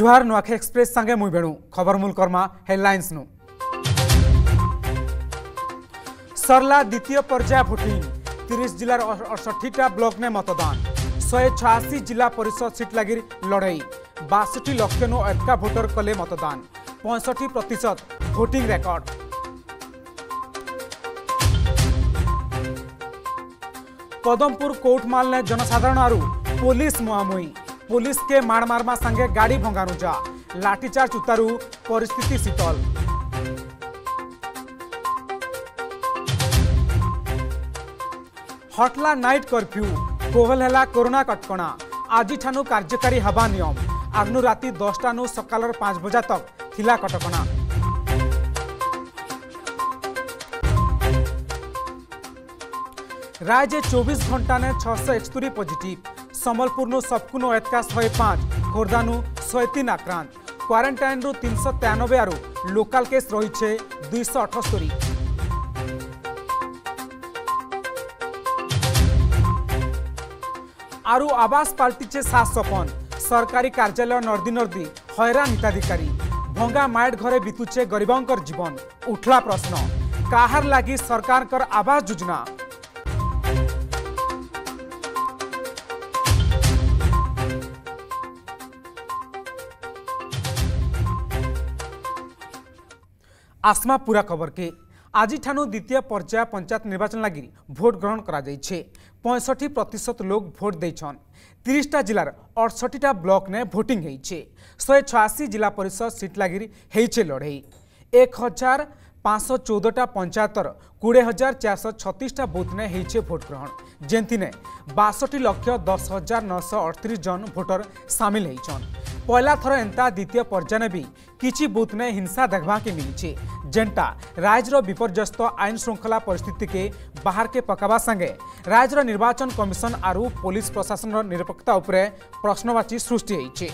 জুহার नुआखे express সাঙ্গে मुई বেণু खबरमूल कर्मा কর্মা হেডলাইন্স सरला द्वितीय पर्याय भोटिंग तीस जिलार अड़सठीटा ब्लक ने मतदान शहे छयाशी जिला परिषद सीट लगी लड़ई बासठी लक्ष नु एका भोटर कले मतदान पैंसठ प्रतिशत भोटिंग रेकर्ड पदमपुर कोर्टमाल ने जनसाधारण आरु पुलिस मुहामुही पुलिस के माड़ मारमा संगे गाड़ी भंगानुजा लाठीचार्ज उतारु परिस्थिति शीतल हटला नाइट कर्फ्यू कोहल है कोरोना कटका आज कार्यकारी हवा नियम आगु राति दसटा नु सकाल पांच बजा तक थिला कटकणा राज्य 24 घंटा ने छश एकस्तरी पॉजिटिव સંબલપુરનું સબકુનો એતકાશ હોય પાંચ ખોર્ધાનું શહે તીન આક્રાંત ક્વારેન્ટાઇન્રુ તીનશો ત્યાનબે આરુ લોકાલ કેસ રહી છે ଦୁଇଶହ ଅଠସ୍ତରୀ ଆରୁ ଆବାସ ପାଲଟିଛେ ଶାସକନ ସରକାରୀ କାର୍ଯ୍ୟାଳୟ ନର୍ଦି ନର୍ଦି ହଇରାଣ ହିତାଧିକାରୀ ଭଙ୍ଗା ମାଏଟ ଘରେ ବିତୁଛେ ଗରିବଙ୍କର ଜୀବନ ଉଠଲା ପ୍ରଶ୍ନ କାହାର ଲାଗି ସରକାରଙ୍କର ଆବାସ ଯୋଜନା आसमा पूरा खबर के आज द्वितीय पर्याय पंचायत निर्वाचन लगी भोट ग्रहण कर पैंसठ प्रतिशत लोग भोट देन तीसटा जिलार अड़सठीटा ब्लक ने भोटिंग शहे छयाशी जिला परिषद सीट लगी है लड़ई एक हजार पाँच सौ चौदहटा पंचायतर कोड़े हजार चार सौ छत्तीसटा बूथ ने होचे भोट ग्रहण जेन्थिने बासठ लक्ष दस हजार नौश अड़तीस जन भोटर सामिल होन पहला थर एंता द्वितीय पर्यायन भी किसी बुथ ने हिंसा देखा के मिली जेन्टा राज्यर विपर्यस्त आईन श्रृंखला परिस्थिति के बाहर के पकावा संगे राज्यर निर्वाचन कमिशन आरु पुलिस प्रशासन निरपेक्षता उपरे प्रश्नवाची सृष्टि होती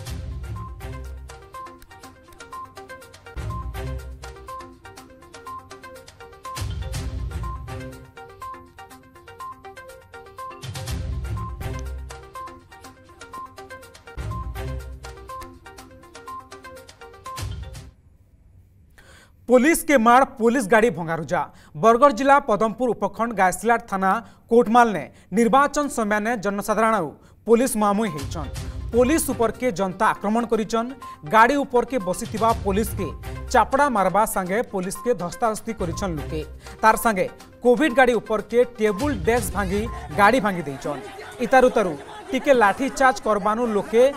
पुलिस के मार पुलिस गाड़ी भंगारुजा बरगढ़ जिला पदमपुर उपखंड गायसिलाट थाना कोटमाल ने निर्वाचन समय ने जनसाधारण पुलिस मामुई हो पुलिस ऊपर के जनता आक्रमण कर गाड़ी ऊपर के बसी पुलिस के चापड़ा मारवा सागे पुलिस के धस्ताधस्ती कर लुके तार सागे कोविड गाड़ी उपर के टेबुल डेस्क भांगी गाड़ी भांगी देचन इतारु टिके लाठी चार्ज करवानु लोके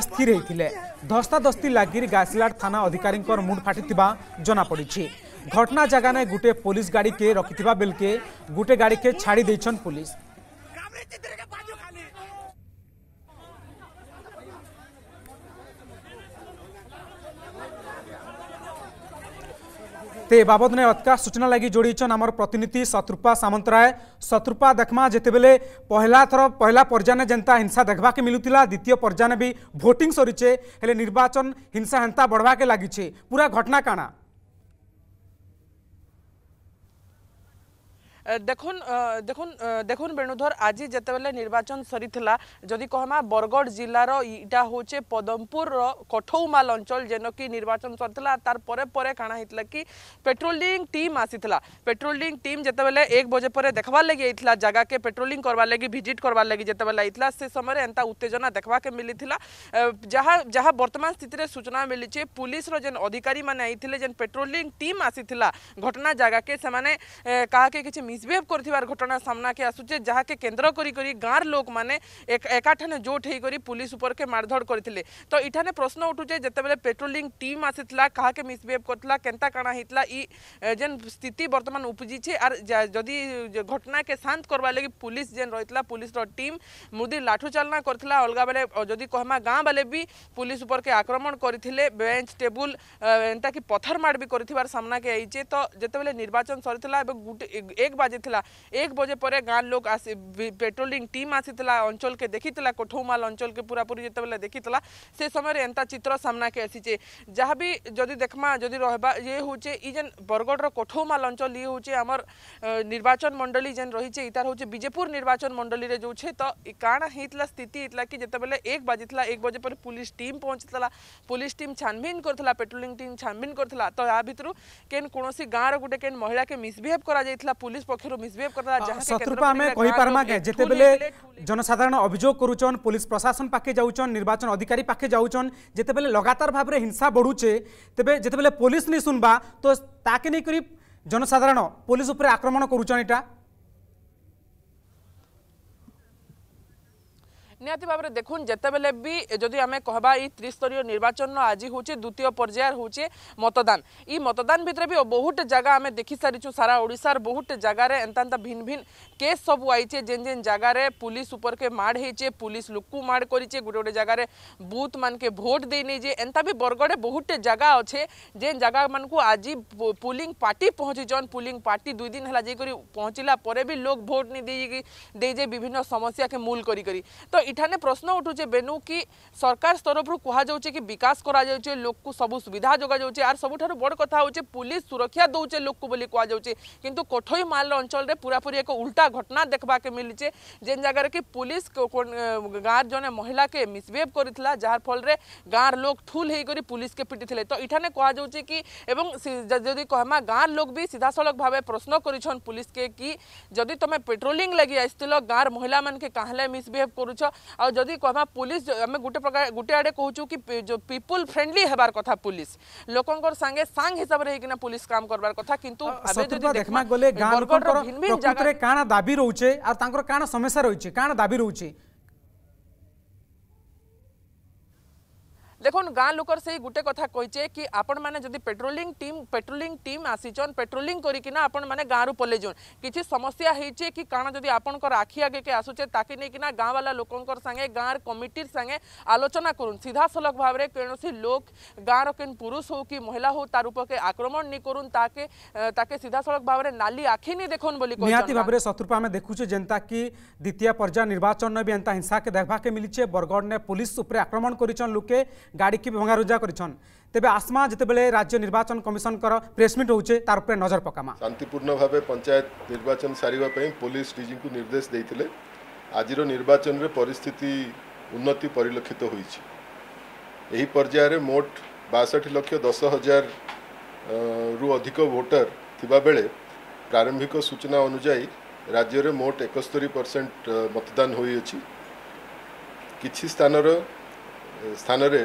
स्थिर होते ধস্তাধস্তি লাগি গাইসিলাট থানা অধিকারী মুড ফাটি জনাপড়ি ঘটনা জায়গায় গোটে পুলিশ গাড়ি রকি বেলকে গোটে গাড়ি ছাড়ি দিয়েছেন পুলিশ ते बाबद ने अत्का सूचना लागि जोडै छन् प्रतिनिधि शत्रुपा सामंतराय शत्रुपा पहला जेबे पहिला थोर पहिला जनता हिंसा के मिलुतिला द्वितीय भी भोटिङ हेले निर्वाचन हिंसा हेर्दा बढ्वाकै लाग्छ पूरा घटना काँडा देखुन देख देख बेणुधर आज जिते बारे निर्वाचन सरी जदि कह बरगढ़ जिलार इटा हूँ पदमपुर कठौमाल अंचल जेन कि निर्वाचन सर था तार परे काणा होता कि पेट्रोलिंग टीम आसी पेट्रोलिंग टीम जिते बारे एक बजे पर देखवार लगे ये जगह के पेट्रोलिंग करवा लगी भिजिट करवा लगी जिते बारे आई से समय एंता उत्तेजना देखवाके मिली जहाँ बर्तमान स्थित सूचना मिली पुलिस जेन अधिकारी मैंने जेन पेट्रोलिंग टीम आसी घटना जगह के कहके किसी মিসবিহেভ করার ঘটনা সামনাকে আসুছে যাকে কেন্দ্র করি করি গাঁর লোক মানে একাঠানে জোট হয়ে করে পুলিশ উপরকে মারধর করে তো এখানে প্রশ্ন উঠুছে যেত পেট্রোলিং টিম আসিলা কাহাকে মিসবিহেভ করলা কেনা কাণা হয়েছিল ই যে স্থিতি বর্তমান উপজিছে আর যদি ঘটনাকে শান্ত করবার লাগে পুলিশ যে রয়েছিল পুলিশর টিম মুদি লাঠু চালনা করলা অলগা বেলে যদি কহমা গাঁ বেলে বি পুলিশ উপরকে আক্রমণ করে বেঞ্চ টেবুল এন্তা কি পথর মাড় বি করে সামনাকে আইছে তো যেত নির্বাচন সরিলা এবং গোটে এক बाजिता एक बजे पर गाँव लोक आ टीम आसी अंचल के देखी था कोठौमाल अंचल के पूरा पूरी जिते देखी था से समय एंता चित्र सामना के आसीचे जहाँ भी जदि देखमा जदि रहा ये हूँ इजन बरगड़ कोठौमाल अंचल ये हूँ आमर निर्वाचन मंडली जेन रही है इतार हूँ विजेपुर निर्वाचन मंडली जो छे तो कण होता स्थित होता कि जिते बेले एक बाजि एक बजे पर पुलिस टीम पहुँचाला पुलिस टीम छानभिन कर पेट्रोलींग टीम छानभिन कर तो या भितर केन कौन गाँव रोटे केन महिला के मिसबिहेव कर पुलिस পক্ষর মিসবিহেভ করা শত্রুপা আমি কহিপারমা কে যেতবেলে জনসাধারণ অভিযোগ করুচন পুলিশ প্রশাসন পাখে যাওছন নির্বাচন অধিকারী পাখে যাওছন যেতবেলে লগাতার ভাবে হিংসা বড়ুছে তেবে যেতবেলে পুলিশ নি শুনবা তো তাকে নেই জনসাধারণ পুলিশ উপরে আক্রমণ করুচন এটা নিহতি ভাবে দেখুন যেতবে বি যদি আমি কহবা এই ত্রিস্তরীয় নির্বাচন আজি হচ্ছে দ্বিতীয় পর্যায়ের হচ্ছে মতদান এই মতদান ভিতরে বি বহুত জায়গা আমি দেখি সারিছু সারা ওড়শার বহুত জায়গার এন্তা এন্তা ভিন ভিন কেস সব আইছে যেন যেন জায়গার পুলিশ উপরকে মাড় হয়েছে পুলিশ লুকু মাড় করেছে গোটে গোটে জায়গার বুথ মানকে ভোট দিয়ে নিয়েছে এন্তা বি বরগড়ে বহুত জায়গা আছে যেন জায়গা মানুষ আজি পুলিং পার্টি পৌঁছিছন পুলিং পার্টি দুই দিন হল যাই পৌঁছিলা পরে বি লোক ভোট নি দিয়ে যে বিভিন্ন সমস্যাকে মূল করি তো इठाने प्रश्न उठू बेनु कि सरकार तरफ कहा कि विकास कर लोक को सब सुविधा जो जाऊँच आर सब बड़ कथ हूँ पुलिस सुरक्षा दौचे लोक को बोली कहुचे कितु कठोई माल अंचल पूरापूरी एक उल्टा घटना देखा मिले जेन जगार कि पुलिस गाँव जन महिला के मिसबिहेव कर फल गाँव लोक थूल होकर पुलिस के पिटी थे तो इठाने कहुचे कि जदि कहमा गाँव लोक भी सीधा सड़क भाव प्रश्न कर पुलिस के कि जदि तुम पेट्रोली लगी आ गाँव महिला मानके कहले मिसबिहेव करुच ଆଉ ଯଦି କହିବା ପୋଲିସ ଆମେ ଗୋଟେ ପ୍ରକାର ଗୋଟେ ଆଡ଼େ କହୁଛୁ କି ଯେଉଁ ପିପୁଲ ଫ୍ରେଣ୍ଡଲି ହେବାର କଥା ପୋଲିସ ଲୋକଙ୍କର ସାଙ୍ଗେ ସାଙ୍ଗ ହିସାବରେ ହେଇକିନା ପୋଲିସ କାମ କରବାର କଥା କିନ୍ତୁ ଦେଖମା ଗଲେ ଗାଁ ଲୋକଙ୍କର କାଣା ଦାବି ରହୁଛେ ଆଉ ତାଙ୍କର କାଣା ସମସ୍ୟା ରହିଛି କାଣା ଦାବି ରହୁଛି দেখুন গাঁ লোকর সেই গোটে কথা কইছে কি আপন মানে যদি পেট্রোলিং টিম পেট্রোলিং টিম আসিছন পেট্রোলিং করিকিনা আপন মানে গাঁরু পলেইছন কিছু সমস্যা হয়েছে কি কারণ যদি আপনার আখি আগেকে আসুছে তাকে নেইকিনা গাঁওয়ালা লোকর সাথে গাঁর কমিটির সাথে আলোচনা করুন সিধাসলখ ভাবে কৌশি লোক গাঁর কেন পুরুষ হো কি মহিলা হো তার উপরে আক্রমণ নি করুন তাকে তাকে সিধাসলখ ভাবে নালি আখি নি দেখুন বলি নিহতি ভাবে শত্রুপা আমি দেখুছে যেনতা কি দ্বিতীয় পর্যায় নির্বাচন বি এন্তা হিংসাকে দেখবাকে মিলিছে বরগড় নে পুলিশ উপরে আক্রমণ করিছন লোকে গাড়িকে ভঙ্গারুজা করেছেন তবে আসমা যেতবে রাজ্য নির্বাচন কমিশনকর প্রেসমিট হচ্ছে তার উপরে নজর পকামা শান্তিপূর্ণ ভাবে পঞ্চায়েত নির্বাচন সারা পুলিশ ডিজি নির্দেশ দিয়ে আজির নির্বাচনের পরিস্থিতি উন্নতি পরিলক্ষিত হয়েছে ଏହି ପର୍ଯ୍ୟାୟରେ ମୋଟ ବାଷଠି ଲକ୍ଷ ଦଶ ହଜାରରୁ ଅଧିକ ଭୋଟର ଥିବାବେଳେ ପ୍ରାରମ୍ଭିକ ସୂଚନା ଅନୁଯାୟୀ ରାଜ୍ୟରେ ମୋଟ ଏକସ୍ତରୀ ପରସେଣ୍ଟ ମତଦାନ ହୋଇଅଛି କିଛି ସ୍ଥାନର ସ୍ଥାନରେ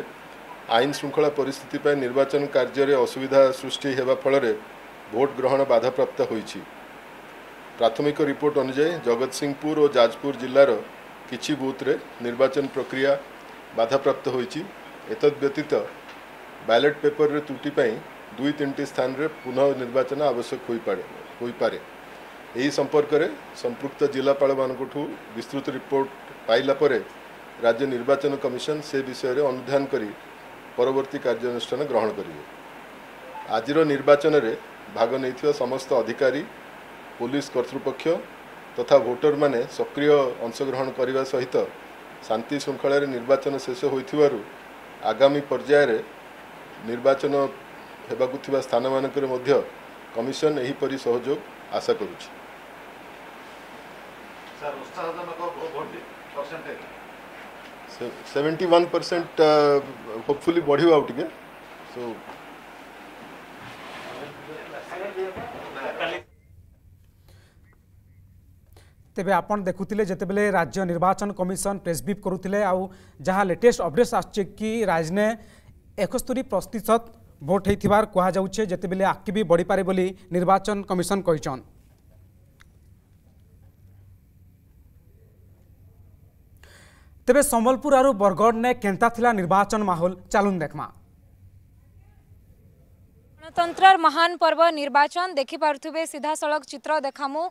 ଆଇନ ଶୃଙ୍ଖଳା ପରିସ୍ଥିତି ପାଇଁ ନିର୍ବାଚନ କାର୍ଯ୍ୟରେ ଅସୁବିଧା ସୃଷ୍ଟି ହେବା ଫଳରେ ଭୋଟ୍ ଗ୍ରହଣ ବାଧାପ୍ରାପ୍ତ ହୋଇଛି ପ୍ରାଥମିକ ରିପୋର୍ଟ ଅନୁଯାୟୀ ଜଗତସିଂହପୁର ଓ ଯାଜପୁର ଜିଲ୍ଲାର କିଛି ବୁଥ୍ରେ ନିର୍ବାଚନ ପ୍ରକ୍ରିୟା ବାଧାପ୍ରାପ୍ତ ହୋଇଛି ଏତଦ୍ବ୍ୟତୀତ ବ୍ୟାଲେଟ୍ ପେପରରେ ତ୍ରୁଟି ପାଇଁ ଦୁଇ ତିନିଟି ସ୍ଥାନରେ ପୁନଃ ନିର୍ବାଚନ ଆବଶ୍ୟକ ହୋଇପାରେ ହୋଇପାରେ ଏହି ସମ୍ପର୍କରେ ସମ୍ପୃକ୍ତ ଜିଲ୍ଲାପାଳମାନଙ୍କଠୁ ବିସ୍ତୃତ ରିପୋର୍ଟ ପାଇଲା ପରେ ରାଜ୍ୟ ନିର୍ବାଚନ କମିଶନ ସେ ବିଷୟରେ ଅନୁଧ୍ୟାନ କରି ପରବର୍ତ୍ତୀ କାର୍ଯ୍ୟାନୁଷ୍ଠାନ ଗ୍ରହଣ କରିବେ ଆଜିର ନିର୍ବାଚନରେ ଭାଗ ନେଇଥିବା ସମସ୍ତ ଅଧିକାରୀ ପୋଲିସ କର୍ତ୍ତୃପକ୍ଷ ତଥା ଭୋଟରମାନେ ସକ୍ରିୟ ଅଂଶଗ୍ରହଣ କରିବା ସହିତ ଶାନ୍ତି ଶୃଙ୍ଖଳାରେ ନିର୍ବାଚନ ଶେଷ ହୋଇଥିବାରୁ ଆଗାମୀ ପର୍ଯ୍ୟାୟରେ ନିର୍ବାଚନ ହେବାକୁ ଥିବା ସ୍ଥାନମାନଙ୍କରେ ମଧ୍ୟ କମିଶନ ଏହିପରି ସହଯୋଗ ଆଶା କରୁଛି ଉତ୍ସାହଜନକ सेवेंटी वन परसेंट होपफुली बढ़ू आउ टे सो ତେବେ ଆପଣ ଦେଖୁଥିଲେ ଯେତେବେଳେ ରାଜ୍ୟ ନିର୍ବାଚନ କମିଶନ ପ୍ରେସ୍ ବିପ୍ କରୁଥିଲେ ଆଉ ଯାହା ଲେଟେଷ୍ଟ ଅପଡେଟ୍ସ ଆସୁଛି କି ରାଜନେ ଏକସ୍ତରୀ ପ୍ରତିଶତ ଭୋଟ୍ ହେଇଥିବାର କୁହାଯାଉଛେ ଯେତେବେଳେ ଆଗ୍କେ ବି ବଢ଼ିପାରେ ବୋଲି ନିର୍ବାଚନ କମିଶନ କହିଛନ୍ ତେବେ ସମ୍ବଲପୁର ଆରୁ ବରଗଡ଼ନେ କେନ୍ତା ଥିଲା ନିର୍ବାଚନ ମାହୋଲ ଚାଲୁନ୍ ଦେଖମା ଗଣତନ୍ତ୍ରର ମହାନ ପର୍ବ ନିର୍ବାଚନ ଦେଖିପାରୁଥିବେ ସିଧାସଳଖ ଚିତ୍ର ଦେଖାମୁ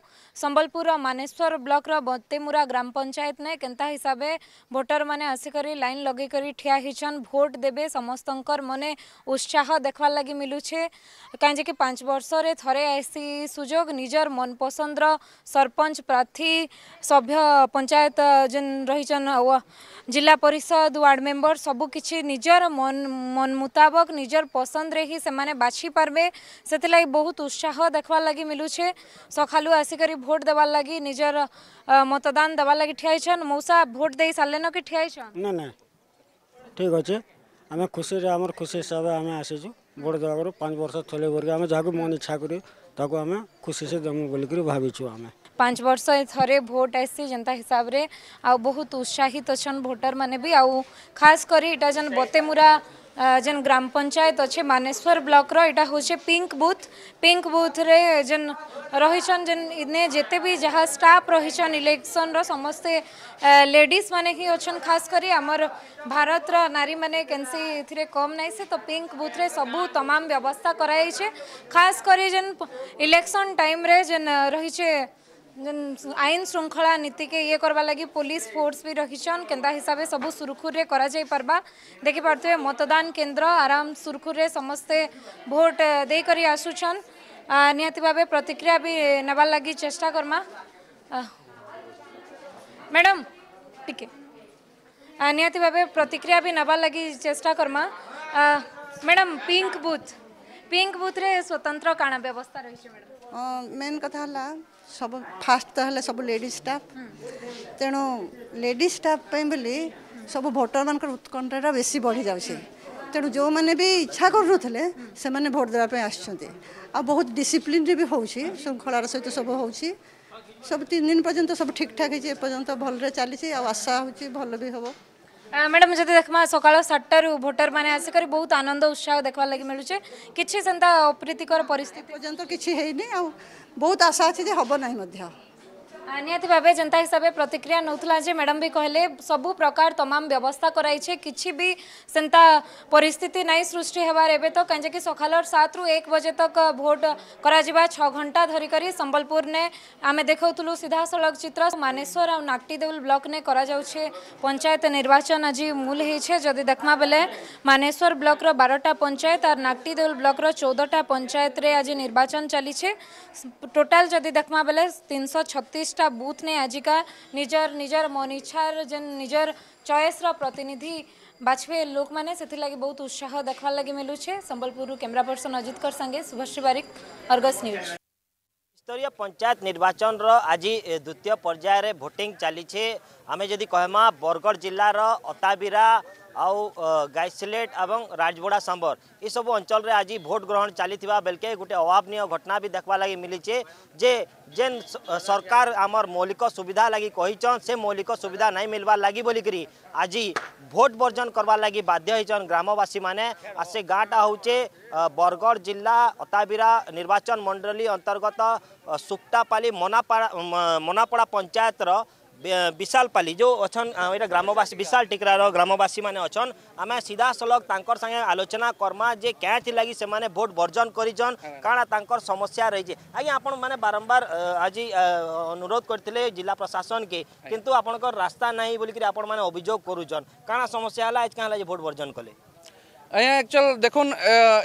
ସମ୍ବଲପୁରର ମାନେଶ୍ୱର ବ୍ଲକର ବତେମୁରା ଗ୍ରାମ ପଞ୍ଚାୟତନେ କେନ୍ତା ହିସାବେ ଭୋଟରମାନେ ଆସିକରି ଲାଇନ୍ ଲଗେଇକରି ଠିଆ ହେଇଛନ୍ ଭୋଟ ଦେବେ ସମସ୍ତଙ୍କର ମନେ ଉତ୍ସାହ ଦେଖବାର୍ ଲାଗି ମିଲୁଛେ କାହିଁକି ପାଞ୍ଚ ବର୍ଷରେ ଥରେ ଆସି ସୁଯୋଗ ନିଜର ମନପସନ୍ଦର ସରପଞ୍ଚ ପ୍ରାର୍ଥୀ ସଭ୍ୟ ପଞ୍ଚାୟତ ଯେନ୍ ରହିଛନ୍ ଜିଲ୍ଲା ପରିଷଦ ୱାର୍ଡ଼ ମେମ୍ବର ସବୁକିଛି ନିଜର ମନ ମୁତାବକ ନିଜର ପସନ୍ଦରେ ହିଁ ସେମାନେ ବାଛି ପାରବେ ସେଥିଲାଗି ବହୁତ ଉତ୍ସାହ ଦେଖ୍ବାର୍ ଲାଗି ମିଲୁଛେ ସକାଳୁ ଆସିକରି ଭୋଟ ଦେବାର୍ ଲାଗି ନିଜର ମତଦାନ ଦେବାର୍ ଲାଗି ଠିଆ ହେଇଛନ୍ ମଉସା ଭୋଟ ଦେଇ ସାରିଲେନ କି ଠିଆ ହେଇଛନ୍ ନା ନା ଠିକ୍ ଅଛେ ଆମେ ଖୁସିରେ ଆମର ଖୁସି ହିସାବରେ ଆମେ ଆସିଛୁ ଭୋଟ ଦେବାରୁ ପାଞ୍ଚ ବର୍ଷ ଥଲେ କରିକି ଆମେ ଯାହାକୁ ମନ ଇଚ୍ଛା କରି ताको आमे खुशी से दमु बोलकर भाबिछु आमे पांच वर्ष ए थरे वोट आसी जनता हिसाब रे आ बहुत उत्साहित छन वोटर माने भी आ खास करी इटा जन बतेमुरा जेन ग्राम पंचायत अच्छे मानेश्वर ब्लक रहा हूँ पिंक बुथ पिंक बुथ रे जेन रही जेन इने जिते भी जहाँ स्टाफ रही इलेक्शन रस्ते लेडीज मैंने ही अच्छा खास कर आमर भारत नारी मैंने कैंसी कम ना से तो पिंक बुथ रे सबू तमाम व्यवस्था कराई छे खास कर जेन इलेक्शन टाइम रे जेन रही आईन श्रृंखला नीति के ये करवा लगे पुलिस फोर्स भी रखीछन के हिसाब से सब सुरखुरी करा जाई पर्वा देखि पारे मतदान केन्द्र आराम सुरखुरी समस्ते भोट दे करी आसुछन निहाती भाव प्रतिक्रिया भी नवार लगी चेष्टा करमा मैडम टिके निहाती भाव प्रतिक्रिया भी नवार लगी चेष्टा करमा madam pink booth pink booth रे स्वतंत्र काणा व्यवस्था रही मैडम मेन कथा है ସବୁ ଫାଷ୍ଟ ତ ହେଲେ ସବୁ ଲେଡ଼ିଜ୍ ଷ୍ଟାଫ୍ ତେଣୁ ଲେଡ଼ିଜ୍ ଷ୍ଟାଫ୍ ପାଇଁ ବୋଲି ସବୁ ଭୋଟରମାନଙ୍କର ଉତ୍କଣ୍ଠାଟା ବେଶୀ ବଢ଼ିଯାଉଛି ତେଣୁ ଯେଉଁମାନେ ବି ଇଚ୍ଛା କରୁନଥିଲେ ସେମାନେ ଭୋଟ ଦେବା ପାଇଁ ଆସୁଛନ୍ତି ଆଉ ବହୁତ ଡିସିପ୍ଲିନ୍ରେ ବି ହେଉଛି ଶୃଙ୍ଖଳାର ସହିତ ସବୁ ହେଉଛି ସବୁ ତିନି ଦିନ ପର୍ଯ୍ୟନ୍ତ ସବୁ ଠିକ୍ଠାକ୍ ହେଇଛି ଏପର୍ଯ୍ୟନ୍ତ ଭଲରେ ଚାଲିଛି ଆଉ ଆଶା ହେଉଛି ଭଲ ବି ହେବ ମ୍ୟାଡ଼ାମ୍ ଯଦି ଦେଖ୍ମା ସକାଳ ସାତଟାରୁ ଭୋଟରମାନେ ଆସିକରି ବହୁତ ଆନନ୍ଦ ଉତ୍ସାହ ଦେଖ୍ବାର୍ ଲାଗି ମିଳୁଛେ କିଛି ସେନ୍ତା ଅପ୍ରୀତିକର ପରିସ୍ଥିତି ପର୍ଯ୍ୟନ୍ତ କିଛି ହେଇନି ଆଉ ବହୁତ ଆଶା ଅଛି ଯେ ହେବ ନାହିଁ ମଧ୍ୟ ନିହାତି ଭାବେ ଯେନ୍ତା ହିସାବରେ ପ୍ରତିକ୍ରିୟା ନେଉଥିଲା ଯେ ମ୍ୟାଡ଼ାମ୍ ବି କହିଲେ ସବୁ ପ୍ରକାର ତମାମ ବ୍ୟବସ୍ଥା କରାଇଛେ କିଛି ବି ସେନ୍ତା ପରିସ୍ଥିତି ନାହିଁ ସୃଷ୍ଟି ହେବାର ଏବେ ତ କାହିଁକି ସକାଳର ସାତରୁ ଏକ ବଜେ ତକ ଭୋଟ କରାଯିବା ଛଅ ଘଣ୍ଟା ଧରିକରି ସମ୍ବଲପୁରନେ ଆମେ ଦେଖାଉଥିଲୁ ସିଧାସଳଖ ଚିତ୍ର ମାନେଶ୍ୱର ଆଉ ନାକ୍ଟିଦେଉଲ ବ୍ଲକନେ କରାଯାଉଛେ ପଞ୍ଚାୟତ ନିର୍ବାଚନ ଆଜି ମୂଲ ହେଇଛେ ଯଦି ଦେଖମା ବେଲେ ମାନେଶ୍ୱର ବ୍ଲକର ବାରଟା ପଞ୍ଚାୟତ ଆର୍ ନାକ୍ଟିଦେଉଲ ବ୍ଲକର ଚଉଦଟା ପଞ୍ଚାୟତରେ ଆଜି ନିର୍ବାଚନ ଚାଲିଛେ ଟୋଟାଲ ଯଦି ଦେଖମା ବେଲେ ତିନିଶହ ଛତିଶ ପଚିଶଟା ବୁଥ୍ନେ ଆଜିକା ନିଜର ନିଜର ମନିଚ୍ଛାର ଯେନ୍ ନିଜର ଚଏସ୍ର ପ୍ରତିନିଧି ବାଛବେ ଲୋକମାନେ ସେଥିଲାଗି ବହୁତ ଉତ୍ସାହ ଦେଖ୍ବାର ଲାଗି ମିଳୁଛେ ସମ୍ବଲପୁରରୁ କ୍ୟାମେରା ପର୍ସନ ଅଜିତଙ୍କର ସାଙ୍ଗେ ଶୁଭଶ୍ରୀ ବାରିକ ଅର୍ଗସ୍ ନ୍ୟୁଜ୍ स्तरीय पंचायत निर्वाचन रो आज द्वितीय पर्यायर भोटिंग चली आम जदि कहमा बरगढ़ जिलार अताबिरा आउ गाइसलेट और राजबुड़ा सांबर ये सब अंचल रे आज भोट ग्रहण चली बेलके गोटे अभावन घटना भी देखा लगी मिली जे जेन सरकार आमर मौलिक सुविधा लगी कहीचन से मौलिक सुविधा नहीं मिलवा लगी बोलिकी आज भोट बर्जन करवा लगी बाध्य ग्रामवासी मैंने से गाँटा हूचे बरगढ़ जिला अताबिरा निर्वाचन मंडली अंतर्गत सुक्तापाली मनापड़ा मनापड़ा पंचायत रहा विशाल पाली जो अच्छा ग्रामवास विशाल टिकरार ग्रामवासी मैंने अच्छन आम सीधा सलख तर सागे आलोचना करमा जे कैथि लगी से भोट बर्जन करजन हाँ। कारण समस्या रही आज्ञा आप मैंने बारंबार आज अनुरोध करते जिला प्रशासन के हाँ। कितु आपंकर रास्ता नहीं बोल आपण मैंने अभोग करुचन समस्या है आज क्या भोट बर्जन कले ଆଜ୍ଞା ଆକ୍ଚୁଆଲ୍ ଦେଖୁନ୍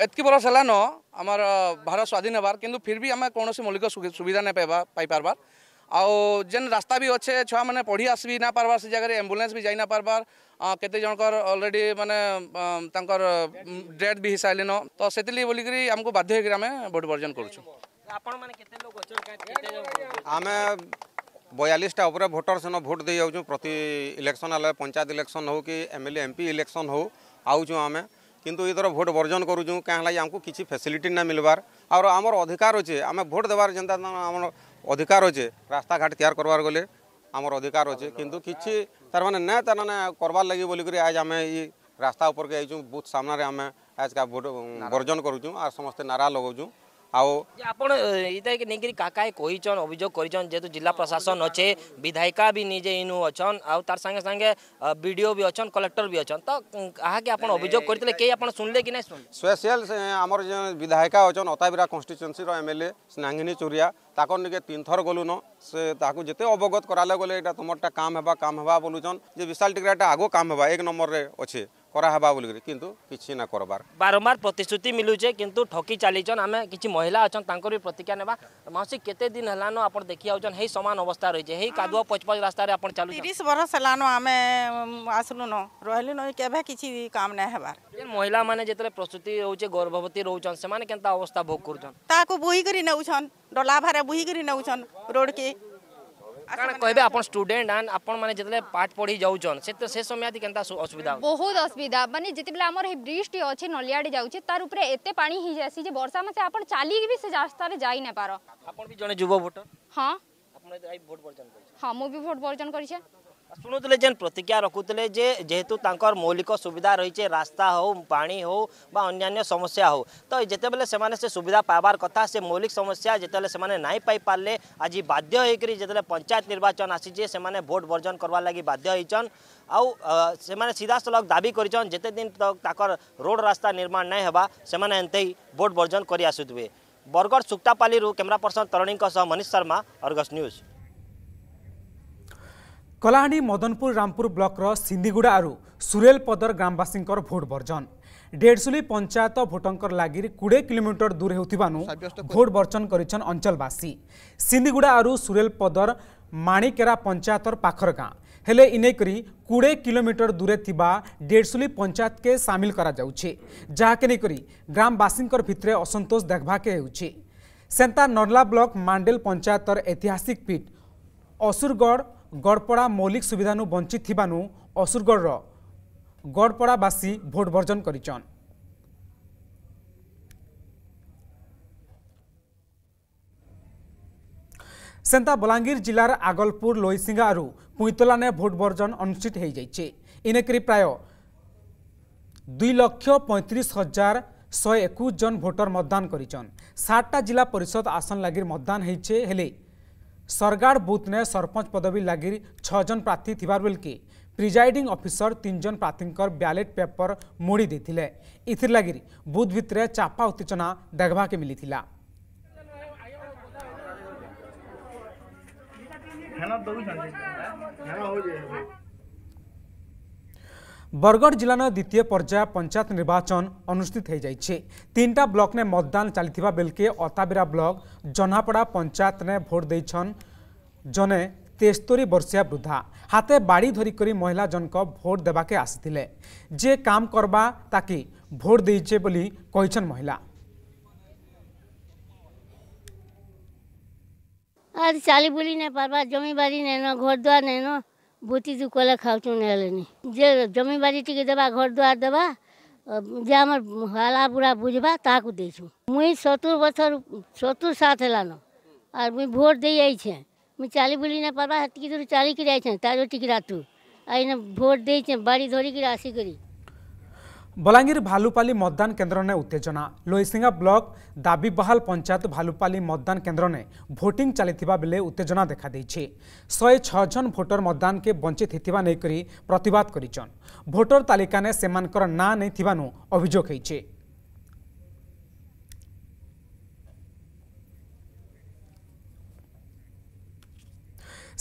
ଏତ୍କି ବରଷ ହେଲାନ ଆମର ଭାରତ ସ୍ୱାଧୀନ ହେବାର୍ କିନ୍ତୁ ଫିର୍ ବି ଆମେ କୌଣସି ମୌଳିକ ସୁବିଧା ନାଇଁ ପାଇବା ପାଇପାରବାର୍ आउ जेन रास्ता भी अच्छे छुआ मैंने पढ़ी आसबी ना पार्बार से जगह एम्बुलेंस भी जाइना ना पार्बार केते जनकर अलरेडी माने तांकर डेथ भी हिसाइलेन तो सेतिली बोली करी हमको बाध्य होकर हमें वोट वर्जन करूछु बयालीसटा उपर भोटर सेन भोट दे जाऊँ प्रति इलेक्शन आल पंचायत इलेक्शन हो कि एम एल एमपी इलेक्शन हो आऊँ आम किंतु इधर भोट वर्जन करुँ क्या है आमको किसी फैसिलिटी ना मिलबार और आमर अधिकार अच्छे आम भोट देवार जनता आम অধিকার আছে রাস্তাঘাট তৈয়ার করবার গেলে আমার অধিকার আছে কিন্তু কিছু তার মানে না তার মানে করবার লাগি বলি করে আজ আমি এই রাস্তা উপরকে আইছু বুথ সামনারে আমি আজকে বর্জন করুছু আর সমস্ত নারা লগাউছু ଆଉ ଆପଣ ଏଇଟାକି ନେଇକିରି କାକା କହିଛନ୍ ଅଭିଯୋଗ କରିଛନ୍ ଯେହେତୁ ଜିଲ୍ଲା ପ୍ରଶାସନ ଅଛେ ବିଧାୟିକା ବି ନିଜେ ଇନୁ ଅଛନ୍ ଆଉ ତାର ସାଙ୍ଗେ ସାଙ୍ଗେ ବି ଡି ଓ ବି ଅଛନ୍ କଲେକ୍ଟର ବି ଅଛନ୍ ତ କାହାକି ଆପଣ ଅଭିଯୋଗ କରିଥିଲେ କେହି ଆପଣ ଶୁଣିଲେ କି ନାହିଁ ସ୍ପେସିଆଲ ଆମର ଯେନ୍ ବିଧାୟିକା ଅଛନ୍ ଅତାବିରା କନଷ୍ଟିଚୁଏନ୍ସିର M L A Snehangini Chhuria ତାକର ନିକେ ତିନ ଥର ଗଲୁନ ସେ ତାକୁ ଯେତେ ଅବଗତ କରାଲେ ଗଲେ ଏଇଟା ତୁମରଟା କାମ ହେବା କାମ ହେବା ବୋଲୁଛନ୍ ଯେ ବିଶାଲ ଟିକରାଟା ଆଗ କାମ ହେବା ଏକ ନମ୍ବରରେ ଅଛେ करा बोल किंतु ना करबार बारंबार प्रतिश्रुति मिलुचे किंतु ठकी चालीचन आमे किछि महिला अछन भी प्रतिज्ञा नेबा मासी केते दिन हलानो आपण अवस्था रहि जे हेई कादुआ पचपच रास्ता रे आपण बरस हलानो आमे आसलु न रहलि काम नै हेबार महिला माने जेतले प्रसूति होउचे गर्भवती रोचन से अवस्था भोग करजन डला भारे बुही करि रोड के କାଣା କହିବେ ଆପଣ ଷ୍ଟୁଡେଣ୍ଟ ଆଣ୍ଡ ଆପଣମାନେ ଯେତେବେଳେ ପାଠ ପଢ଼ି ଯାଉଛନ୍ ସେ ସେ ସମୟରେ କେନ୍ତା ଅସୁବିଧା ବହୁତ ଅସୁବିଧା ମାନେ ଯେତେବେଳେ ଆମର ଏ ବ୍ରିଜଟି ଅଛି ନଲିଆଡ଼େ ଯାଉଛି ତାର ଉପରେ ଏତେ ପାଣି ହେଇଯାସି ଯେ ବର୍ଷା ମାସେ ଆପଣ ଚାଲିକି ବି ସେ ରାସ୍ତାରେ ଯାଇ ନାଇପାର ଆପଣ ବି ଜଣେ ଯୁବ ଭୋଟର ହଁ ଆପଣ ଭୋଟ ବର୍ଜନ କରିଛେ ହଁ ମୁଁ ବି ଭୋଟ ବର୍ଜନ କରିଛେ ଶୁଣୁଥିଲେ ଯେନ୍ ପ୍ରତିକ୍ରିୟା ରଖୁଥିଲେ ଯେ ଯେହେତୁ ତାଙ୍କର ମୌଳିକ ସୁବିଧା ରହିଛେ ରାସ୍ତା ହଉ ପାଣି ହଉ ବା ଅନ୍ୟାନ୍ୟ ସମସ୍ୟା ହଉ ତ ଯେତେବେଳେ ସେମାନେ ସେ ସୁବିଧା ପାଇବାର କଥା ସେ ମୌଳିକ ସମସ୍ୟା ଯେତେବେଳେ ସେମାନେ ନାଇଁ ପାଇପାରିଲେ ଆଜି ବାଧ୍ୟ ହୋଇକରି ଯେତେବେଳେ ପଞ୍ଚାୟତ ନିର୍ବାଚନ ଆସିଛେ ସେମାନେ ଭୋଟ ବର୍ଜନ କରବାର୍ ଲାଗି ବାଧ୍ୟ ହେଇଛନ୍ ଆଉ ସେମାନେ ସିଧାସଳଖ ଦାବି କରିଛନ୍ ଯେତେ ଦିନ ତକ୍ ତାଙ୍କର ରୋଡ଼ ରାସ୍ତା ନିର୍ମାଣ ନାଇଁ ହେବା ସେମାନେ ଏମିତି ଭୋଟ ବର୍ଜନ କରି ଆସୁଥିବେ ବରଗଡ଼ ସୁକ୍ଟାପାଲିରୁ କ୍ୟାମେରା ପର୍ସନ ତରଣୀଙ୍କ ସହ ମନୀଷ ଶର୍ମା ଅର୍ଗସ୍ ନ୍ୟୁଜ୍ କଲାହାଣ୍ଡି ମଦନପୁର ରାମପୁର ବ୍ଲକର ସିନ୍ଦିଗୁଡ଼ାରୁ ସୁରେଲ ପଦର ଗ୍ରାମବାସୀଙ୍କର ଭୋଟ ବର୍ଜନ ଡେଢ଼ସୁଲି ପଞ୍ଚାୟତ ଭୋଟଙ୍କର ଲାଗି କୋଡ଼ିଏ କିଲୋମିଟର ଦୂର ହେଉଥିବାରୁ ଭୋଟ ବର୍ଜନ କରିଛନ୍ ଅଞ୍ଚଳବାସୀ ସିନ୍ଦିଗୁଡ଼ାରୁ ସୁରେଲ ପଦର ମାଣିକେରା ପଞ୍ଚାୟତର ପାଖର ଗାଁ ହେଲେ ଇନେକରି କୋଡ଼ିଏ କିଲୋମିଟର ଦୂରେ ଥିବା ଡେଢ଼ସୁଲି ପଞ୍ଚାୟତକେ ସାମିଲ କରାଯାଉଛି ଯାହାକେ ନେଇକରି ଗ୍ରାମବାସୀଙ୍କର ଭିତରେ ଅସନ୍ତୋଷ ଦେଖବାକେ ହେଉଛି ସେନ୍ତା ନର୍ଲା ବ୍ଲକ ମାଣ୍ଡେଲ ପଞ୍ଚାୟତର ଐତିହାସିକ ପିଠ ଅସୁରଗଡ଼ ગડપડા મૌલિક સુવિધાનું વંચિત થવાનું અસુરગડર ગડપડાવાસી ભોટ બર્જન કરીચન ସେନ୍ତା ବଲାଙ୍ଗୀର ଜିଲ୍ଲାର ଆଗଲପୁର ଲୋଇସିଙ୍ଗାରୁ ପୁଇତଲାନେ ଭୋଟ ବର୍ଜନ ଅନୁଷ୍ଠିତ ହୋଇଯାଇଛି ଇନେକରି ପ୍ରାୟ ଦୁଇ ଲକ୍ଷ ପଇଁତିରିଶ ହଜାର ଶହେ ଏକୋଇଶ ଜଣ ଭୋଟର ମତଦାନ କରିଛନ୍ ଷାଟଟା ଜିଲ୍ଲା ପରିଷଦ ଆସନ ଲାଗି ମତଦାନ ହେଇଛେ ହେଲେ सरगाड़ बूथ ने सरपंच पदवी लगी छजन प्रार्थी थी कि प्रिजाइडिंग अफिसर तीन जन प्रार्थी ब्यालेट पेपर मोड़ी देते इग बुथ भितर चापा उत्तेजना देखा के मिली বরগড় জেলার দ্বিতীয় পর্যায় পঞ্চায়েত নির্বাচন অনুষ্ঠিত হয়ে যাইছে তিনটা ব্লকনে মতদান চাল বেলকে অতাবিরা ব্লক জনাপড়া পঞ্চায়েতনে ভোট দিয়েছেন জনে তেস্তরি বর্ষিয়া বৃদ্ধা হাতে বাড়ি ধরি করে মহিলা জনক ভোট দেবাকে আসলে যে কাম করবা তাকে ভোট দিয়েছে বলে কইছেন মহিলা আর চালি বুলি নে পারবা জমি বাড়ি নেন ঘর দুয়ার নেন বতিজু কলা খাও চলে এলেনি যে জমি বাড়ি টিকে দেবা ঘর দোয়ার দেবা যে আমার হালা বুড়া বুঝবা তাকে দিয়েছু মুই সতুর বছর সতুর সাত হেলান আর মুই ভোট দিয়ে আইছে মুই চালি বুলি না পারবা হাত কি ধরে চালি করে আইছে তারও টিকে রাতু আইনে ভোট দিয়েছে বাড়ি ধরি করে আসি করি বলাঙ্গীর ভালুপালি মতদান কেন্দ্রনে উত্তেজনা লোহিসিঙ্গা ব্লক দাবি দাবিবাহাল পঞ্চায়েত ভালুপালি মতদান কেন্দ্রনে ভোটিং চালিথিবা বেলে উত্তেজনা দেখা দেইছে শহে জন ভোটর মতদানকে বঞ্চিত হইতিবা নেইকরি প্রতিবাদ করিছন ভোটর তালিকানে সেমানকর না নেইথিবানু অভিযোগ হইছে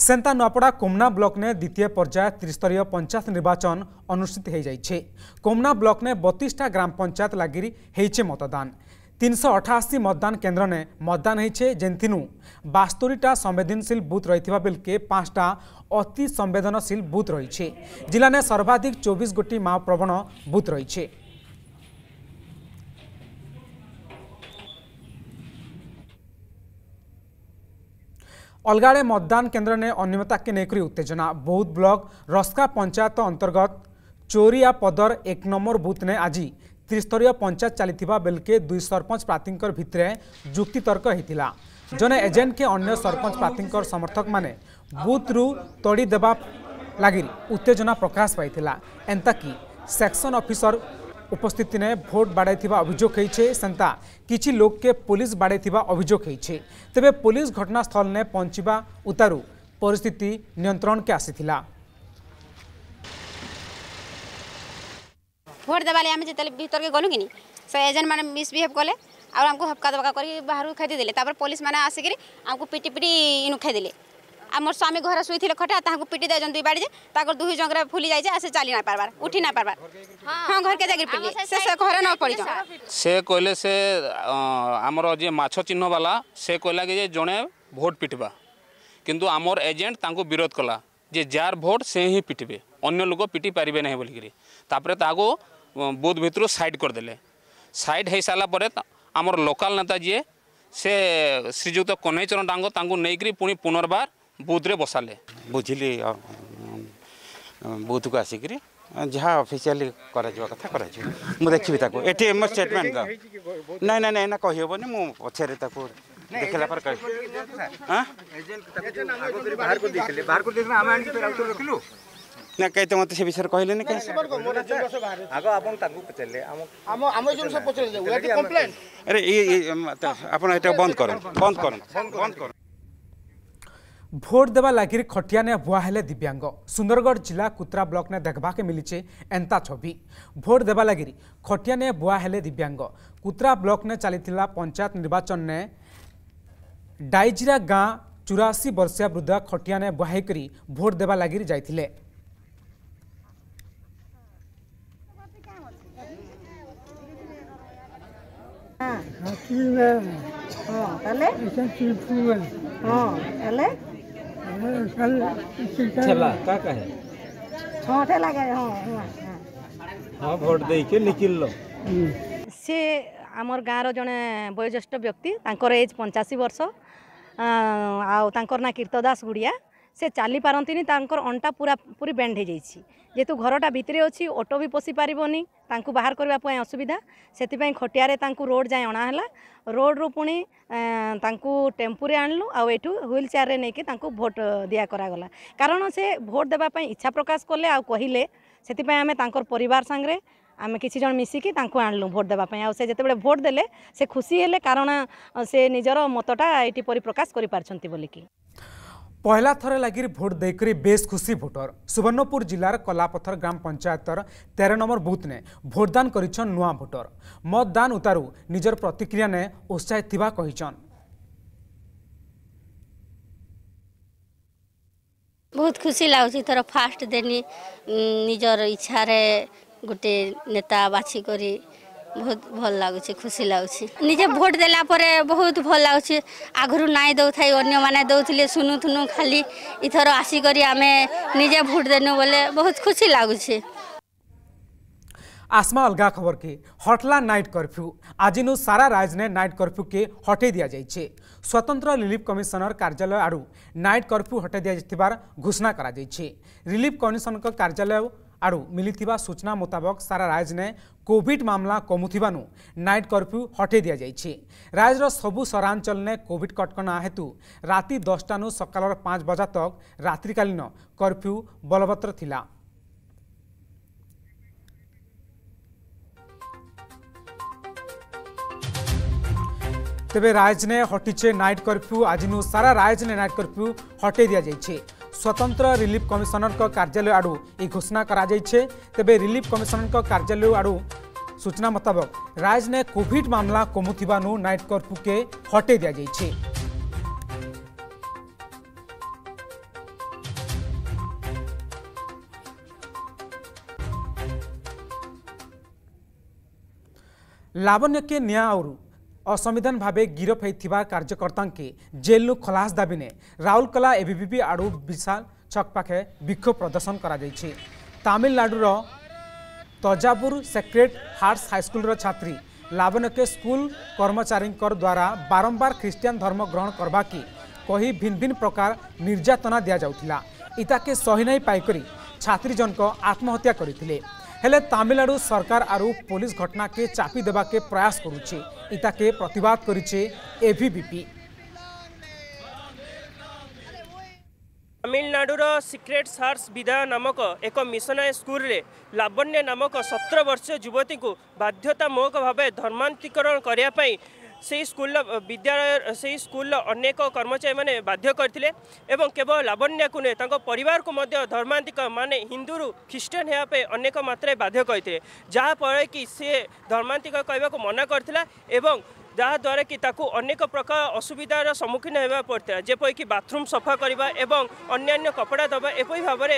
ସେନ୍ତା ନୂଆପଡ଼ା କୋମନା ବ୍ଲକ୍ନେ ଦ୍ୱିତୀୟ ପର୍ଯ୍ୟାୟ ତ୍ରିସ୍ତରୀୟ ପଞ୍ଚାୟତ ନିର୍ବାଚନ ଅନୁଷ୍ଠିତ ହୋଇଯାଇଛି କୋମନା ବ୍ଲକ୍ନେ ବତିଶଟା ଗ୍ରାମ ପଞ୍ଚାୟତ ଲାଗି ହେଇଛେ ମତଦାନ তিনশো অঠাশি মতদান কেন্দ্রনে মতদান হয়েছে যেনু বাস্তরিটা সংবেদনশীল বুথ রয়েছে বেলকে পাঁচটা অতি সংবেদনশীল বুথ রয়েছে জেলানে সর্বাধিক চব্বিশ গোটি মাওপ্রবণ বুথ রয়েছে अलगाड़े मतदान केन्द्र ने अनियमितता के नहींक्र उत्तेजना बौद्ध ब्लॉक रस्का पंचायत अंतर्गत चोरिया पदर एक नंबर बूथ ने आज त्रिस्तरीय पंचायत चली बेलके दुई सरपंच प्रार्थी भितर जुक्तितर्क होता जने एजेंट के अन्य सरपंच प्रार्थी समर्थक मैंने रु तड़ी देवा लगी उत्तेजना प्रकाश पाई एंता कि सेक्शन अफिसर ઉપસ્થિતિને ભોટ બાળાઈ અભિયોગ હોઈ સેતા કિછ લોકકે પોલીસ બાળાઈ અભિયોગ હોઈ તેબે પોલીસ ઘટનાસ્થળને પહોંચવા ઉતારુ પરિસ્થિતિ નિયંત્રણ કે આસીલા ভোট দেবা আমি যেতে ভিতরকে গলু কি সে এজেন্ট মানে মিসবিহেভ কলে আর আমি হবকা দবকা করি বাহার খাই দেলে তারপরে পুলিশ মানে আসিকি আমি পিটি পিটি ইনু খাই দেলে আমার স্বামী ঘরে শুইলে খটা তাহলে পিটি দেয় দুই বাড়ি যে তাঁর দুই জঙ্গরা ফুলি যাই আর সে চালি না পারবার উঠি না পারবার হ্যাঁ ঘরকে যাই পিটি সে ঘরে ন পড়ি সে কইলে সে আমার যে মাছ চিহ্নবালা সে কইলা যে জনে ভোট পিটবা কিন্তু আমার এজেন্ট তাঁকু বিরোধ কলা যে যার ভোট সে হি পিটবে অন্য লোক পিটি পারিবে না বলিকি তাপরে তাকে বুথ ভিতর সাইড করেদেলে সাইড হয়ে সারা পরে আমার লোকাল নেতা যিয়ে সে শ্রীযুক্ত কহ্নেই চরণ ডাঙ্গ তাঁকু নেইকি পুনর্বার বুথরে বসালে বুঝিলি বুথকু আসিকি যা অফিসিয়ালি করা কথা করা মু দেখিবি তাকে এটি মো স্টেটমেন্ট দ না না না না কহিবনি মু পছরে তাকে দেখিলা পর কই হ্যাঁ না কে তো মতে সে বিষয়ে কহিলে না কে আগে আপন তাকে পচারলে আম আম জন সব পচারলে আরে আপনার এটা বন্ধ করুন বন্ধ করুন বন্ধ করুন भोट देवा खटिया ने भुआ हेले दिव्यांग सुंदरगढ़ जिला कुतरा ब्लॉक ने देखवाके के मिली एंता छवि भोट देवा खटिया ने भुआ हेले दिव्यांग कुतरा ब्लॉक ने चली पंचायत निर्वाचन ने डाइजिरा गाँ चौराशी वर्षिया वृद्धा ने बहाइक भोट देवा लगे जा हाँ, हाँ, हाँ, हाँ, हाँ, সে আমার গাঁর জনে বয়োজ্যেষ্ঠ ব্যক্তি তাঁর এজ পঞ্চাশী বর্ষ আর তাঁর না কীর্ত দাস গুড়িয়া সে চালি পারতিনি তাঁর অন্টা পুরা পুরি হয়ে যাই যেহেতু ঘরটা ভিতরে অছি অটো বি পশি পারবনি তাঁকু বাহার করা অসুবিধা সেপাই খটিয়ারে তাঁকু রোড যায় অনা হল রোড্রু পুঁ তাঁকু টেম্পুরে আনলু আঠু হুইল চেয়ারে নিয়ে তাঁকু ভোট দিয়া করাগলা কারণ সে ভোট দেওয়া ইচ্ছা প্রকাশ কলে আহলে সেপাই আমি তাঁর পরিবার সাংরে আমি কিছু জন মিশিকি ତାଙ୍କୁ আনলু ভোট দেওয়া আর সে যেতবে ভোট দেলে সে খুশি হলে কারণ সে নিজের মতটা এটি পরিপ্রকাশ করে କରିପାରିଛନ୍ତି ବୋଲିକି পহলা থর লাগি ভোট দেইকরি বেশ খুশি ভোটর সুবর্ণপুর জেলার কলাপথর গ্রাম পঞ্চায়েতর তের নম্বর বুথনে ভোটদান করেছেন নূয়া ভোটর মতদান উতারু নিজের প্রতিক্রিয়া নে উৎসাহিত কহিছন বহুত খুশি লাগুছি তোর ফার্স্ট দেনি নিজের ଇଚ୍ଛାରେ গোটে নেতা বাছি করে ବହୁତ ଭଲ ଲାଗୁଛି ଖୁସି ଲାଗୁଛି ନିଜେ ଭୋଟ୍ ଦେଲା ପରେ ବହୁତ ଭଲ ଲାଗୁଛି ଆଗରୁ ନାଇଁ ଦେଉଥାଇ ଅନ୍ୟମାନେ ଦେଉଥିଲେ ଶୁଣୁଥୁନୁ ଖାଲି ଏଥର ଆସିକରି ଆମେ ନିଜେ ଭୋଟ୍ ଦେନୁ ବୋଲେ ବହୁତ ଖୁସି ଲାଗୁଛି आसमा अलगा खबर के हटला नाइट कर्फ्यू आज नु सारा राज्य ने नाइट कर्फ्यू के हटे दि जाइए स्वतंत्र रिलीफ कमिशनर कार्यालय आड़ नाइट कर्फ्यू हटे दि घोषणा कर रिलीफ कमिशन कार्यालय आड़ मिली सूचना मुताबक सारा राज्य ने কোভিড মামলা কমুথিবানু নাইট কর্ফ্যু হটাই দিয়া যাইছে রাজ্যর সবু সরাঞ্চলনে কোভিড কটকনা হেতু রাতি দশটানু সকালর পাঁচ বজা তক রাত্রিকালীন কর্ফ্যু বলবত্র লা तेज राज्य ने हटीचे नाइट कर्फ्यू आज सारा राज्य ने नाइट कर्फ्यू हटे दि जाइए स्वतंत्र रिलीफ कमिशनर कार्यालय आड़ ये घोषणा करे तेरे रिलीफ कमिशनर कार्यालय आड़ सूचना मुताबक राज्य ने कोविड मामला कमुथु नाइट कर्फ्यू के हटे दि जा लावण्य के न्याय और অসংবিধান ভাবে গিরফ হয়েছে কার্যকর্তাকে জেলু খলাস দাবিনে রাউরকেলা এবিভিপি আড়ু বিশাল ছক পাখে বিক্ষোভ প্রদর্শন করা যাইছে তামিলনাড়ুর তজাপুর সেক্রেট হার্টস হাইস্কুলর ছাত্রী লাবণকে স্কুল কর্মচারী দ্বারা বারম্বার খ্রিস্টিয়ান ধর্ম গ্রহণ করবাকে কহি ভিন ভিন প্রকার নির্যাতনা দিয়া যাওয়া ইতাকে সহি নাই পাইকরি ছাত্রী জনক আত্মহত্যা করে ହେଲେ ତାମିଲନାଡ଼ୁ ସରକାର ଆରୁ ପୋଲିସ ଘଟଣାକେ ଚାପି ଦେବାକେ ପ୍ରୟାସ କରୁଛି ଇତାକେ ପ୍ରତିବାଦ କରିଛି ଏଭିବିପି ତାମିଲନାଡ଼ୁର ସିକ୍ରେଟ ସାର୍ସ ବିଦା ନାମକ ଏକ ମିଶନାରି ସ୍କୁଲରେ ଲାବଣ୍ୟ ନାମକ ସତର ବର୍ଷୀୟ ଯୁବତୀଙ୍କୁ ବାଧ୍ୟତାମୂଳକ ଭାବେ ଧର୍ମାନ୍ତିକରଣ କରିବା ପାଇଁ ସେହି ସ୍କୁଲର ବିଦ୍ୟାଳୟ ସେହି ସ୍କୁଲର ଅନେକ କର୍ମଚାରୀମାନେ ବାଧ୍ୟ କରିଥିଲେ ଏବଂ କେବଳ ଲାବଣ୍ୟାକୁ ନୁହେଁ ତାଙ୍କ ପରିବାରକୁ ମଧ୍ୟ ଧର୍ମାନ୍ତିକ ମାନେ ହିନ୍ଦୁରୁ ଖ୍ରୀଷ୍ଟିଆନ ହେବା ପାଇଁ ଅନେକ ମାତ୍ରାରେ ବାଧ୍ୟ କରିଥିଲେ ଯାହାଫଳରେ କି ସିଏ ଧର୍ମାନ୍ତିକ କହିବାକୁ ମନା କରିଥିଲା ଏବଂ ଯାହାଦ୍ୱାରା କି ତାକୁ ଅନେକ ପ୍ରକାର ଅସୁବିଧାର ସମ୍ମୁଖୀନ ହେବାକୁ ପଡ଼ିଥିଲା ଯେପରିକି ବାଥରୁମ୍ ସଫା କରିବା ଏବଂ ଅନ୍ୟାନ୍ୟ କପଡ଼ା ଦେବା ଏପରି ଭାବରେ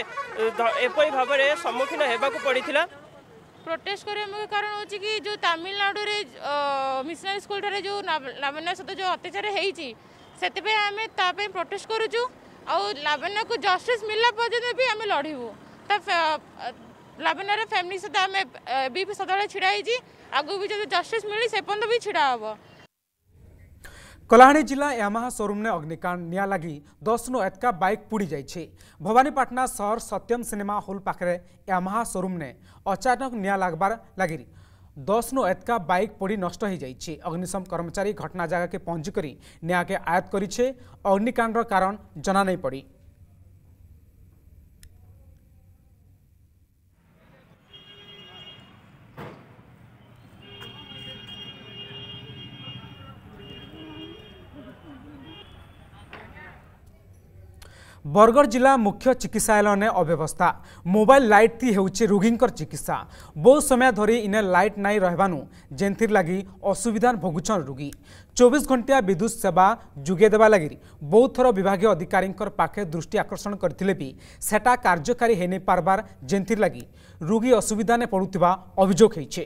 ଏପରି ଭାବରେ ସମ୍ମୁଖୀନ ହେବାକୁ ପଡ଼ିଥିଲା ପ୍ରୋଟେଷ୍ଟ କରିବା ମୁଖ୍ୟ କାରଣ ହେଉଛି କି ଯେଉଁ ତାମିଲନାଡ଼ୁରେ ମିଶନାରୀ ସ୍କୁଲଠାରେ ଯେଉଁ ଲାବନ୍ୟା ସହିତ ଯେଉଁ ଅତ୍ୟାଚାର ହେଇଛି ସେଥିପାଇଁ ଆମେ ତା ପାଇଁ ପ୍ରୋଟେଷ୍ଟ କରୁଛୁ ଆଉ ଲାବନ୍ୟାକୁ ଜଷ୍ଟିସ୍ ମିଳିଲା ପର୍ଯ୍ୟନ୍ତ ବି ଆମେ ଲଢ଼ିବୁ ତା ଲାବନ୍ୟାର ଫ୍ୟାମିଲି ସହିତ ଆମେ ବି ସଦାବେଳେ ଛିଡ଼ା ହେଇଛି ଆଗକୁ ବି ଯଦି ଜଷ୍ଟିସ୍ ମିଳି ସେ ପର୍ଯ୍ୟନ୍ତ ବି ଛିଡ଼ା ହେବ કલાહાણી જિલ્લા યામાહા શોરૂમને અગ્નિકાંડ નિયા લાગી દસનો એતકા બાઇક પુડી જાય છે ભવાનીપાટના શહેર સત્યમ સિનેમા હોલ પાખરે યામાહા શોરૂમને અચાનક નિયા લાગબાર લાગી દસનો એતકા બાઇક પોડી નષ્ટ હોઈ અગ્નિશમ કર્મચારી ઘટના જગાકે પહોંચી કરી નિયાકે આયત કરી છે અગ્નિકાંડર કારણ જના નહીં પડી বরগড় জেলা মুখ্য চিকিৎসালয় অব্যবস্থা মোবাইল লাইট থি হচ্ছে রোগীঙ্কর চিকিৎসা বহু সময় ধরে ইনে লাইট নাই রহবানু যেথির লাগি অসুবিধা ভোগুছন রোগী চব্বিশ ঘণ্টিয়া বিদ্যুৎ সেবা যোগাই দেওয়া লাগি বহু থর বিভাগীয় অধিকারীঙ্কর পাখে দৃষ্টি আকর্ষণ করে বি সেটা কার্যকারী হয়ে নাই পারবার যেথির লাগি রোগী অসুবিধানে পড়ুবা অভিযোগ হয়েছে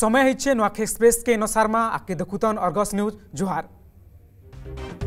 समय ହେଇଛେ ନୂଆଖାଇ ଏକ୍ସପ୍ରେସ୍ କେ ଇନ ସାର୍ମା ଆଗ୍କେ ଦେଖୁତନ୍ ଅର୍ଗସ୍ ନ୍ୟୁଜ୍ ଜୁହାର୍